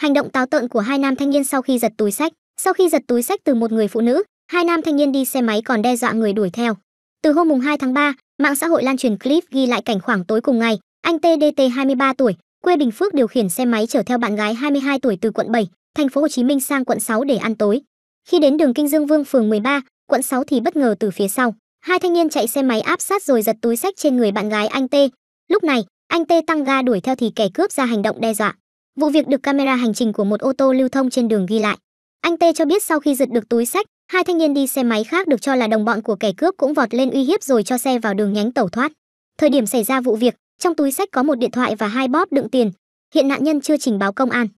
Hành động táo tợn của hai nam thanh niên sau khi giật túi sách, sau khi giật túi sách từ một người phụ nữ, hai nam thanh niên đi xe máy còn đe dọa người đuổi theo. Từ hôm mùng 2 tháng 3, mạng xã hội lan truyền clip ghi lại cảnh khoảng tối cùng ngày, anh TDT 23 tuổi, quê Bình Phước điều khiển xe máy chở theo bạn gái 22 tuổi từ quận 7, thành phố Hồ Chí Minh sang quận 6 để ăn tối. Khi đến đường Kinh Dương Vương phường 13, quận 6 thì bất ngờ từ phía sau, hai thanh niên chạy xe máy áp sát rồi giật túi sách trên người bạn gái anh T. Lúc này, anh T tăng ga đuổi theo thì kẻ cướp ra hành động đe dọa. Vụ việc được camera hành trình của một ô tô lưu thông trên đường ghi lại. Anh T cho biết sau khi giật được túi sách, hai thanh niên đi xe máy khác được cho là đồng bọn của kẻ cướp cũng vọt lên uy hiếp rồi cho xe vào đường nhánh tẩu thoát. Thời điểm xảy ra vụ việc, trong túi sách có một điện thoại và hai bóp đựng tiền. Hiện nạn nhân chưa trình báo công an.